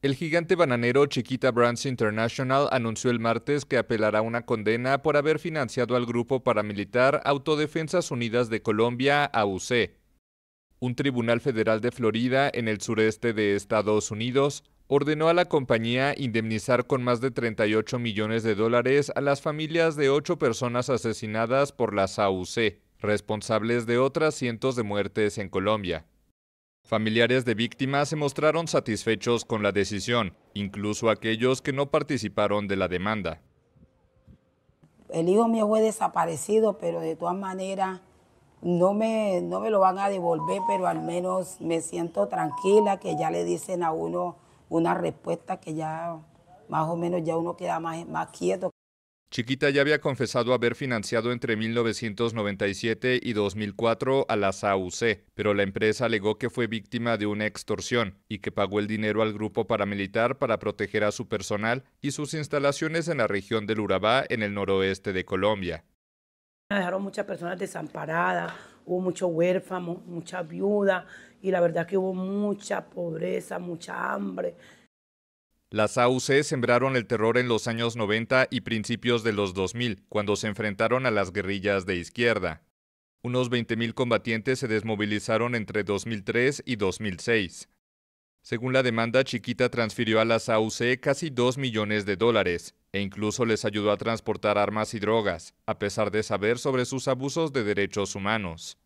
El gigante bananero Chiquita Brands International anunció el martes que apelará una condena por haber financiado al grupo paramilitar Autodefensas Unidas de Colombia, AUC. Un tribunal federal de Florida, en el sureste de Estados Unidos, ordenó a la compañía indemnizar con más de 38 millones de dólares a las familias de ocho personas asesinadas por las AUC, responsables de otras cientos de muertes en Colombia. Familiares de víctimas se mostraron satisfechos con la decisión, incluso aquellos que no participaron de la demanda. El hijo mío fue desaparecido, pero de todas maneras no me, me lo van a devolver, pero al menos me siento tranquila que ya le dicen a uno una respuesta que ya más o menos ya uno queda más, más quieto. Chiquita ya había confesado haber financiado entre 1997 y 2004 a la SAUC, pero la empresa alegó que fue víctima de una extorsión y que pagó el dinero al grupo paramilitar para proteger a su personal y sus instalaciones en la región del Urabá, en el noroeste de Colombia. Dejaron muchas personas desamparadas, hubo muchos huérfanos, muchas viudas y la verdad que hubo mucha pobreza, mucha hambre. Las AUC sembraron el terror en los años 90 y principios de los 2000, cuando se enfrentaron a las guerrillas de izquierda. Unos 20.000 combatientes se desmovilizaron entre 2003 y 2006. Según la demanda, Chiquita transfirió a las AUC casi 2 millones de dólares e incluso les ayudó a transportar armas y drogas, a pesar de saber sobre sus abusos de derechos humanos.